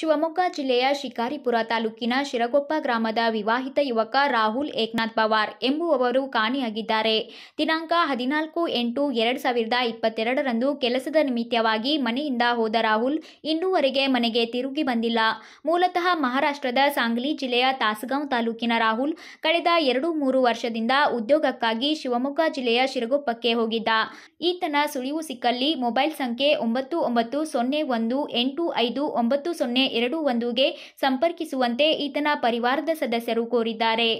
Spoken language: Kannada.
ಶಿವಮೊಗ್ಗ ಜಿಲ್ಲೆಯ ಶಿಕಾರಿಪುರ ತಾಲೂಕಿನ ಶಿರಗೊಪ್ಪ ಗ್ರಾಮದ ವಿವಾಹಿತ ಯುವಕ ರಾಹುಲ್ ಏಕನಾಥ್ ಪವಾರ್ ಎಂಬುವವರು ಕಾಣೆಯಾಗಿದ್ದಾರೆ ದಿನಾಂಕ ಹದಿನಾಲ್ಕು ಎಂಟು ಎರಡು ಸಾವಿರದ ಇಪ್ಪತ್ತೆರಡರಂದು ಕೆಲಸದ ನಿಮಿತ್ತವಾಗಿ ಮನೆಯಿಂದ ಹೋದ ರಾಹುಲ್ ಇನ್ನೂವರೆಗೆ ಮನೆಗೆ ತಿರುಗಿ ಬಂದಿಲ್ಲ ಮೂಲತಃ ಮಹಾರಾಷ್ಟ್ರದ ಸಾಂಗ್ಲಿ ಜಿಲ್ಲೆಯ ತಾಸಗಾಂವ್ ತಾಲೂಕಿನ ರಾಹುಲ್ ಕಳೆದ ಎರಡು ಮೂರು ವರ್ಷದಿಂದ ಉದ್ಯೋಗಕ್ಕಾಗಿ ಶಿವಮೊಗ್ಗ ಜಿಲ್ಲೆಯ ಶಿರಗೊಪ್ಪಕ್ಕೆ ಹೋಗಿದ್ದ ಈತನ ಸುಳಿವು ಸಿಕ್ಕಲ್ಲಿ ಮೊಬೈಲ್ ಸಂಖ್ಯೆ ಒಂಬತ್ತು ಒಂಬತ್ತು ಸೊನ್ನೆ ಒಂದು ಎಂಟು ಐದು ಒಂಬತ್ತು ಸೊನ್ನೆ ಎರಡು ಒಂದುಗೆ ಸಂಪರ್ಕಿಸುವಂತೆ ಈತನ ಪರಿವಾರದ ಸದಸ್ಯರು ಕೋರಿದ್ದಾರೆ